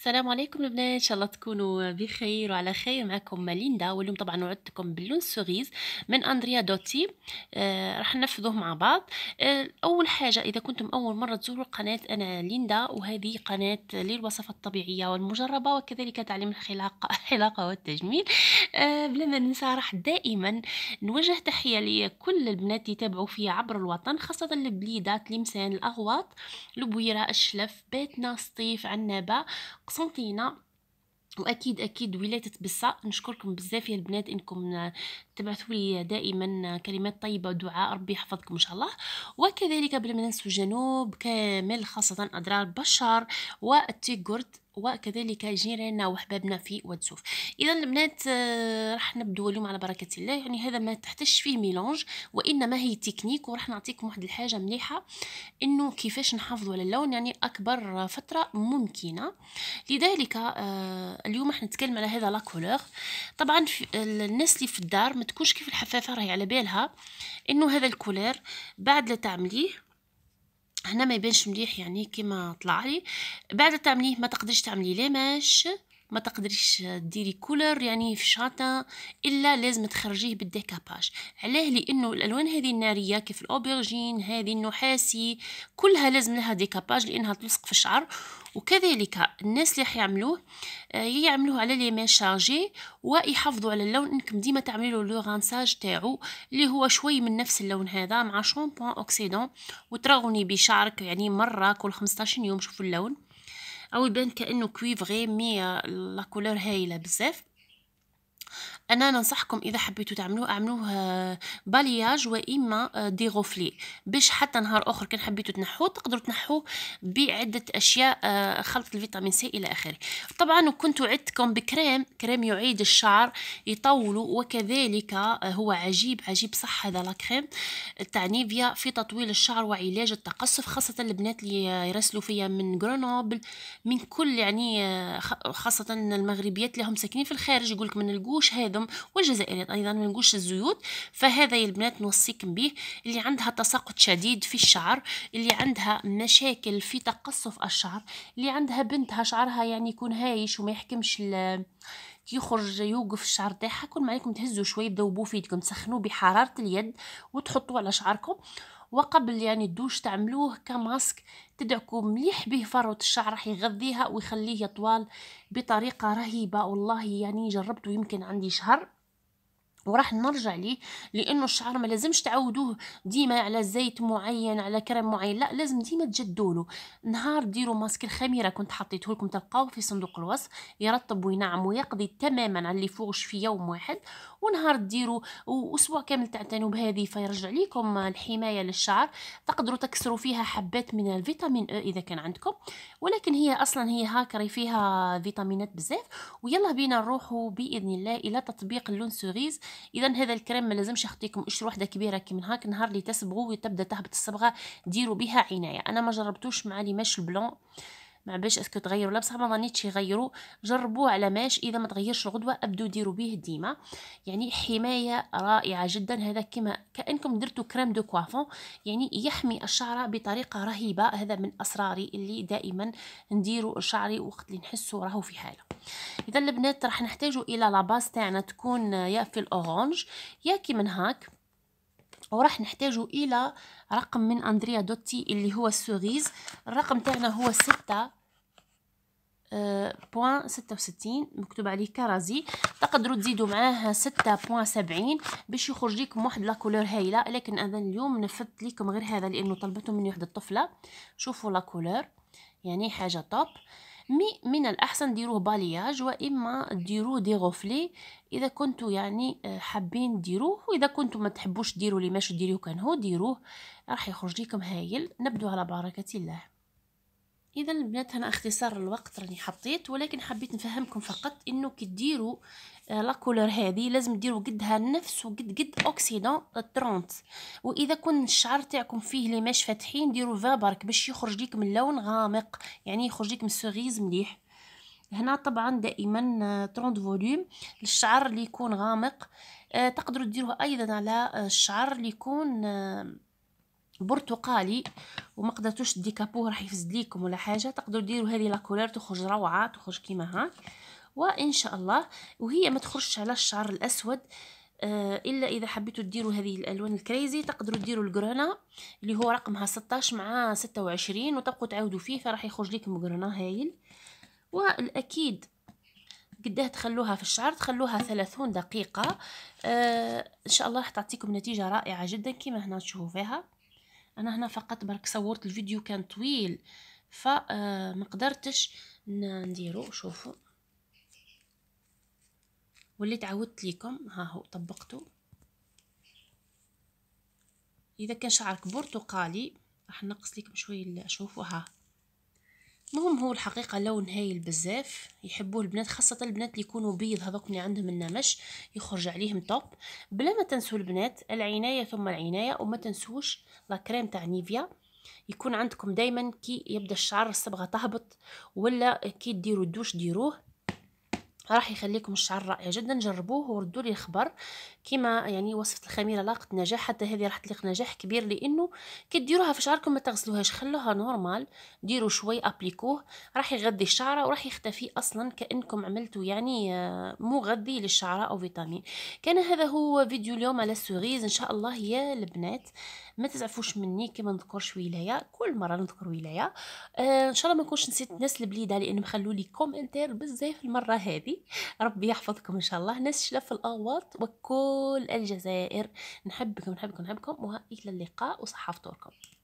السلام عليكم البنات ان شاء الله تكونوا بخير وعلى خير معكم ماليندا واليوم طبعا وعدتكم باللون سوغيز من اندريا دوتي آه راح ننفذوه مع بعض آه اول حاجه اذا كنتم اول مره تزوروا قناه انا ليندا وهذه قناه للوصفات الطبيعيه والمجربه وكذلك تعليم الحلاقه الحلاقه والتجميل آه بلا ما ننسى راح دائما نوجه تحيه لكل البنات اللي يتابعوا فيا عبر الوطن خاصه البليدات لمسان الاغواط لبويره الشلف بيتنا سطيف عنابه فينا واكيد اكيد ولايه بصه نشكركم بزاف يا البنات انكم تبعثوا لي دائما كلمات طيبة ودعاء ربي يحفظكم إن شاء الله وكذلك بلا ما ننسوا جنوب كامل خاصة أضرار بشار والتيغورد وكذلك جيراننا وحبابنا في واتسوف اذا البنات آه، راح نبدو اليوم على بركه الله يعني هذا ما تحتاجش فيه ميلونج وانما هي تكنيك وراح نعطيكم واحد الحاجه مليحه انه كيفاش نحافظوا على اللون يعني اكبر فتره ممكنه لذلك آه، اليوم راح نتكلم على هذا لا طبعا الناس اللي في الدار تكونش كيف الحفافه راهي على بالها انه هذا الكولير بعد لا تعمليه هنا ما يبانش مليح يعني كيما طلع لي بعد تعمليه ما تقدريش تعملي لا ماش ما تقدريش ديري كولر يعني في شاطا الا لازم تخرجيه بالديكاباج علاه لانه الالوان هذه الناريه كيف الاوبرجين هذه النحاسي كلها لازم لها ديكاباج لانها تلصق في الشعر وكذلك الناس اللي يعملوه آه، يعملوه على لي مي شارجي ويحافظوا على اللون انكم ديما تعملوا لو غانساج تاعو اللي هو شوي من نفس اللون هذا مع شامبوان اوكسيدون وترغوني بشعرك يعني مره كل 15 يوم شوفوا اللون او يبان كانه كويفغي مية لا كولور هايله بزاف انا ننصحكم اذا حبيتوا تعملوه اعملوه بالياج واما دي غوفلي باش حتى نهار اخر كان حبيتوا تنحوه تقدروا تنحوه بعده اشياء آه، خلط الفيتامين سي الى اخره طبعا وكنت وعدتكم بكريم كريم يعيد الشعر يطولوا وكذلك آه، هو عجيب عجيب صح هذا لا كريم تاع نيفيا في تطويل الشعر وعلاج التقصف خاصه البنات اللي يرسلوا فيا من غرونوبل من كل يعني آه، خاصه المغربيات اللي هم ساكنين في الخارج يقولك من الجو منقولوش هادم والجزائريات أيضا منقولش الزيوت فهذا يا البنات نوصيكم به اللي عندها تساقط شديد في الشعر اللي عندها مشاكل في تقصف الشعر اللي عندها بنتها شعرها يعني يكون هايش وما يحكمش يخرج يوقف الشعر تاعها كل ما عليكم تهزوا شويه تذوبوه في يدكم تسخنوه بحراره اليد وتحطوه على شعركم وقبل يعني الدوش تعملوه كماسك تدعكو مليح به فروة الشعر راح يغذيها ويخليه يطوال بطريقة رهيبة والله يعني جربته يمكن عندي شهر وراح نرجع ليه لانه الشعر ما لازمش تعودوه ديما على زيت معين على كريم معين لا لازم ديما تجدوا له نهار ديروا ماسك الخميره كنت حطيته لكم تلقاوه في صندوق الوصف يرطب وينعم ويقضي تماما على اللي فوقش في يوم واحد ونهار ديروا واسبوع كامل تعتنوا بهذه فيرجع لكم الحمايه للشعر تقدروا تكسروا فيها حبات من الفيتامين او إيه اذا كان عندكم ولكن هي اصلا هي هاكري فيها فيتامينات بزاف ويلا بينا نروحوا باذن الله الى تطبيق اللون سوريز اذا هذا الكريم ما لازمش اخطيكم اشرو وحده كبيره كيما هاك نهار اللي تسبغوا وتبدا تهبط الصبغه ديروا بها عنايه انا ما جربتوش مع لي ماش البلون ما باش اسكو تغيروا لا بصح ما ظنيتش يغيروا جربوه على ماش اذا ما تغيرش الغدوه ابدو ديروا به ديما يعني حمايه رائعه جدا هذا كما كانكم درتوا كريم دو كوافون يعني يحمي الشعر بطريقه رهيبه هذا من اسراري اللي دائما نديروا شعري وقت اللي نحسوا راهو في حاله اذا البنات راح نحتاجوا الى لاباس تاعنا تكون يا في الاورانج يا كي من هاك وراح نحتاجوا الى رقم من اندريا دوتي اللي هو السوغيز الرقم تاعنا هو ستة بوان آه، ستة وستين مكتوب عليه كرازي تقدروا تزيدوا معاه ستة بوان سبعين باش يخرج لكم واحد لاكولور هايله لكن انا اليوم نفذت لكم غير هذا لانه طلبته مني واحد الطفله شوفوا لاكولور يعني حاجه توب مي من الاحسن ديروه بالياج واما ديروه دي غوفلي اذا كنتوا يعني آه، حابين ديروه واذا كنتوا ما تحبوش ديروا لي ماشي ديريوه كان هو ديروه راح يخرج لكم هايل نبدو على بركه الله اذا البنات هنا اختصار الوقت راني حطيت ولكن حبيت نفهمكم فقط انه كي ديروا آه، كولور هذه لازم ديروا قدها نفس وقد قد اوكسيدون 30 واذا كون الشعر تاعكم فيه لي ماش فاتحين ديروا 20 برك باش يخرج لكم اللون غامق يعني يخرج لكم سوغيز مليح هنا طبعا دائما 30 آه، فوليوم للشعر اللي يكون غامق آه، تقدروا ديروه ايضا على الشعر اللي يكون برتقالي وما قدرتوش ديكابوه راح يفسد ليكم ولا حاجه تقدروا ديروا هذه كولور تخرج روعه تخرج كيما هاك وان شاء الله وهي ما تخرجش على الشعر الاسود آه، الا اذا حبيتوا ديروا هذه الالوان الكريزي تقدروا ديروا الجرانا اللي هو رقمها 16 مع 26 وتبقوا تعاودوا فيه فراح يخرج لكم جرانا هايل والاكيد قداه تخلوها في الشعر تخلوها 30 دقيقه آه، ان شاء الله راح تعطيكم نتيجه رائعه جدا كما هنا تشوفوا فيها انا هنا فقط برك صورت الفيديو كان طويل فما آه، قدرتش نديرو شوفوا وليت عودت لكم ها هو طبقته اذا كان شعرك برتقالي راح نقص لكم شويه شوفوا ها المهم هو الحقيقه لون هايل بزاف يحبوه البنات خاصه البنات اللي يكونوا بيض هذوك اللي عندهم النمش يخرج عليهم طوب بلا ما تنسوا البنات العنايه ثم العنايه وما تنسوش لا كريم تاع نيفيا يكون عندكم دائما كي يبدا الشعر الصبغه تهبط ولا كي ديروا الدوش ديروه راح يخليكم الشعر رائع جدا جربوه وردوا لي الخبر كيما يعني وصفه الخميره لاقت نجاح حتى هذه راح تليق نجاح كبير لانه كديروها في شعركم ما تغسلوهاش خلوها نورمال ديروا شوي ابليكوه راح يغذي الشعره وراح يختفي اصلا كانكم عملتوا يعني آه، مغذي للشعره او فيتامين كان هذا هو فيديو اليوم على السوريز ان شاء الله يا البنات ما تزعفوش مني كي ما نذكرش ولايه كل مره نذكر ولايه آه ان شاء الله ما نكونش نسيت ناس البليده لان مخلوا لي كومنتير بزاف المره هذه ربي يحفظكم ان شاء الله ناس شلف الاغواط وكل الجزائر نحبكم نحبكم نحبكم والى اللقاء وصحه فطوركم